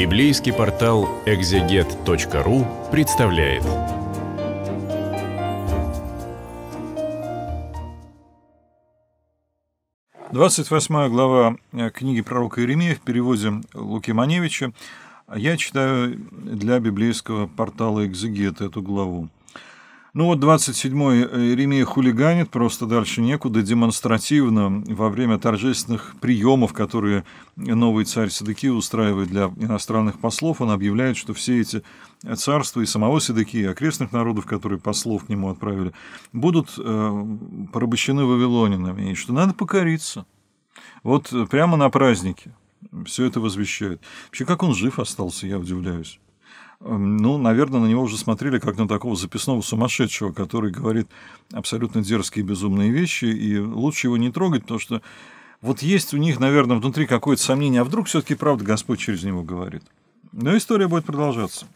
Библейский портал экзегет.ру представляет. Двадцать восьмая глава э, книги пророка Иеремии в переводе Луки Маневича. Я читаю для библейского портала «Экзегет» эту главу. Ну вот 27-й э, Иеремия хулиганит, просто дальше некуда, демонстративно во время торжественных приемов, которые новый царь Сидыки устраивает для иностранных послов, он объявляет, что все эти царства и самого Сидыки, и окрестных народов, которые послов к нему отправили, будут э, порабощены вавилонинами, и что надо покориться. Вот прямо на празднике все это возвещает. Вообще, как он жив остался, я удивляюсь. Эм, ну, наверное, на него уже смотрели как на такого записного сумасшедшего, который говорит абсолютно дерзкие безумные вещи, и лучше его не трогать, потому что вот есть у них, наверное, внутри какое-то сомнение, а вдруг все-таки правда Господь через него говорит. Но история будет продолжаться.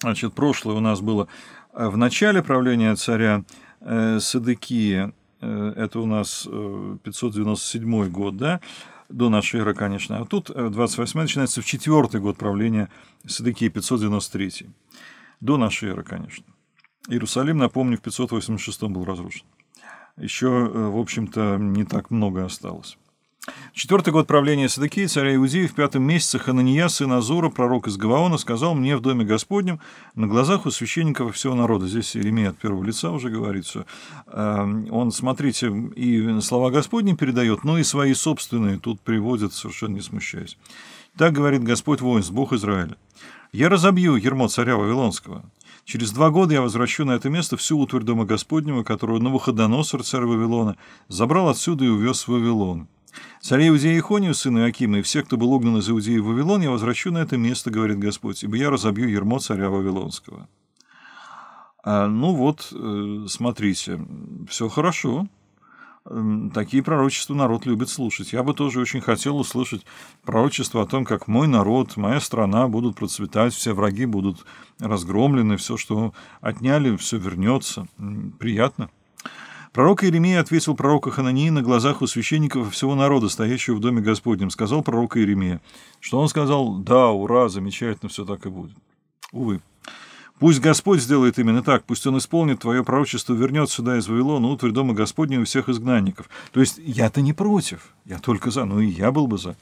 Значит, прошлое у нас было э, в начале правления царя э, Садыкия, Э, это у нас 597 э, год, да, до нашей эры, конечно. А тут 28 э, начинается в четвертый год правления Садыкии, 593 до нашей эры, конечно. Иерусалим, напомню, в 586 был разрушен. Еще, в общем-то, не так много осталось. Четвертый год правления Садыки, царя Иудея, в пятом месяце Ханания, сын Азура, пророк из Гаваона, сказал мне в доме Господнем, на глазах у священников всего народа. Здесь Иеремия от первого лица уже говорит все. Эм, он, смотрите, и слова Господни передает, но и свои собственные тут приводит, совершенно не смущаясь. Так говорит Господь воинств, Бог Израиля. «Я разобью ермо царя Вавилонского, Через два года я возвращу на это место всю утварь дома Господнего, которую Навуходоносор, царь Вавилона, забрал отсюда и увез в Вавилон. Царя Иудея Ихонию, сына Акима, и всех, кто был угнан из Иудеи в Вавилон, я возвращу на это место, говорит Господь, ибо я разобью ермо царя Вавилонского. А, ну вот, э, смотрите, все хорошо. Такие пророчества народ любит слушать. Я бы тоже очень хотел услышать пророчество о том, как мой народ, моя страна будут процветать, все враги будут разгромлены, все, что отняли, все вернется. Приятно. Пророк Иеремия ответил пророку Ханании на глазах у священников всего народа, стоящего в доме Господнем, сказал пророк Иеремия, что он сказал «Да, ура, замечательно, все так и будет». Увы. Пусть Господь сделает именно так, пусть Он исполнит твое пророчество, вернет сюда из Вавилона утварь дома Господнего всех изгнанников. То есть я-то не против, я только за, ну и я был бы за.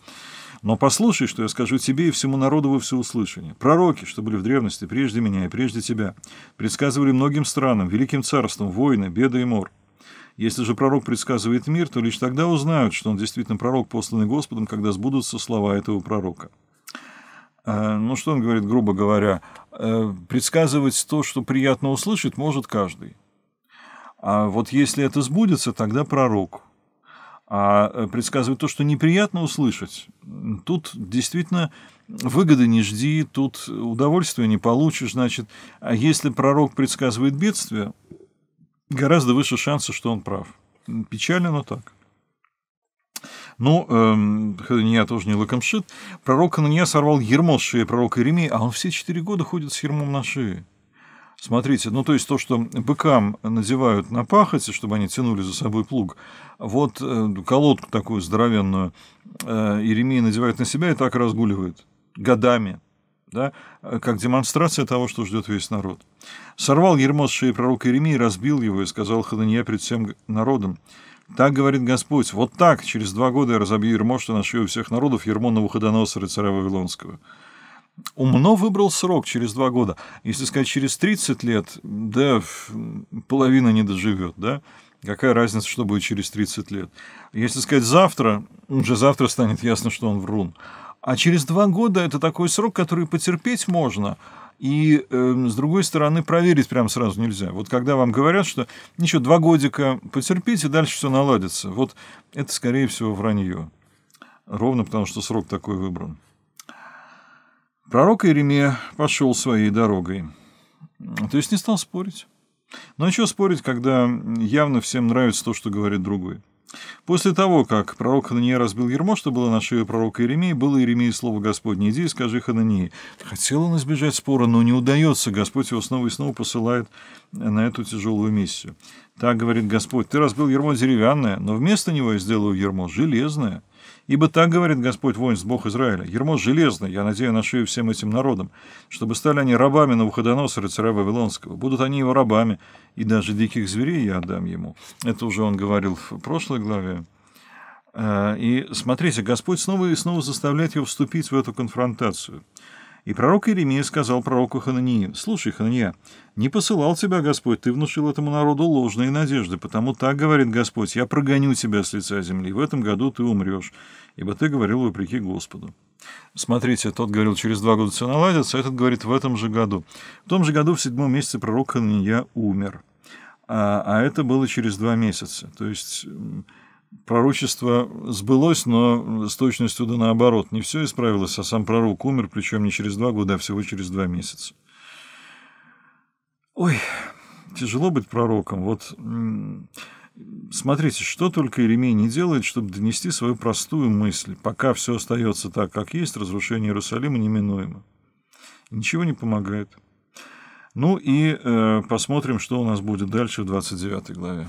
Но послушай, что я скажу тебе и всему народу во всеуслышание. Пророки, что были в древности прежде меня и прежде тебя, предсказывали многим странам, великим царством, войны, беды и мор. Если же пророк предсказывает мир, то лишь тогда узнают, что он действительно пророк, посланный Господом, когда сбудутся слова этого пророка. Э, ну, что он говорит, грубо говоря, э, предсказывать то, что приятно услышать, может каждый. А вот если это сбудется, тогда пророк. А э, предсказывать то, что неприятно услышать, тут действительно выгоды не жди, тут удовольствия не получишь. Значит, а если пророк предсказывает бедствие, гораздо выше шансы, что он прав. Печально, но так. Но ну, эм, я тоже не лакомшит. Пророк Хананья сорвал ермо с шеи пророка Иеремии, а он все четыре года ходит с ермом на шее. Смотрите, ну то есть то, что быкам надевают на пахоте, чтобы они тянули за собой плуг, вот э, колодку такую здоровенную э, Иеремия надевает на себя и так разгуливает годами да, э, как демонстрация того, что ждет весь народ. Сорвал ермо с шеи пророка Иеремии, разбил его и сказал Хананья пред всем народом, «Так говорит Господь, вот так через два года я разобью ермо, что на шею всех народов ермо Навуходоносора, царя Вавилонского». Умно выбрал срок через два года. Если сказать через 30 лет, да, половина не доживет, да? Какая разница, что будет через 30 лет? Если сказать завтра, уже завтра станет ясно, что он врун. А через два года это такой срок, который потерпеть можно. И, э, с другой стороны, проверить прямо сразу нельзя. Вот когда вам говорят, что ничего, два годика потерпите, дальше все наладится. Вот это, скорее всего, вранье. Ровно потому, что срок такой выбран. Пророк Иеремия пошел своей дорогой. То есть не стал спорить. Но еще спорить, когда явно всем нравится то, что говорит другой. После того, как пророк Ханания разбил ермо, что было на шее пророка Иеремии, было Иеремии слово Господне, иди и скажи Ханании. Хотел он избежать спора, но не удается, Господь его снова и снова посылает на эту тяжелую миссию. Так говорит Господь, ты разбил ермо деревянное, но вместо него я сделаю ермо железное. Ибо так говорит Господь воинств Бог Израиля. Ермо железный, я надею, на всем этим народам, чтобы стали они рабами на Навуходоносора, царя Вавилонского. Будут они его рабами, и даже диких зверей я отдам ему. Это уже он говорил в прошлой главе. Э, и смотрите, Господь снова и снова заставляет его вступить в эту конфронтацию. И пророк Иеремия сказал пророку Ханании, «Слушай, Ханания, не посылал тебя Господь, ты внушил этому народу ложные надежды, потому так говорит Господь, я прогоню тебя с лица земли, в этом году ты умрешь, ибо ты говорил вопреки Господу». Смотрите, тот говорил, через два года все наладится, а этот говорит, в этом же году. В том же году, в седьмом месяце, пророк Ханания умер. А, а это было через два месяца. То есть Пророчество сбылось, но с точностью да наоборот. Не все исправилось, а сам пророк умер, причем не через два года, а всего через два месяца. Ой, тяжело быть пророком. Вот смотрите, что только Иеремия не делает, чтобы донести свою простую мысль. Пока все остается так, как есть, разрушение Иерусалима неминуемо. Ничего не помогает. Ну и э, посмотрим, что у нас будет дальше в 29 главе.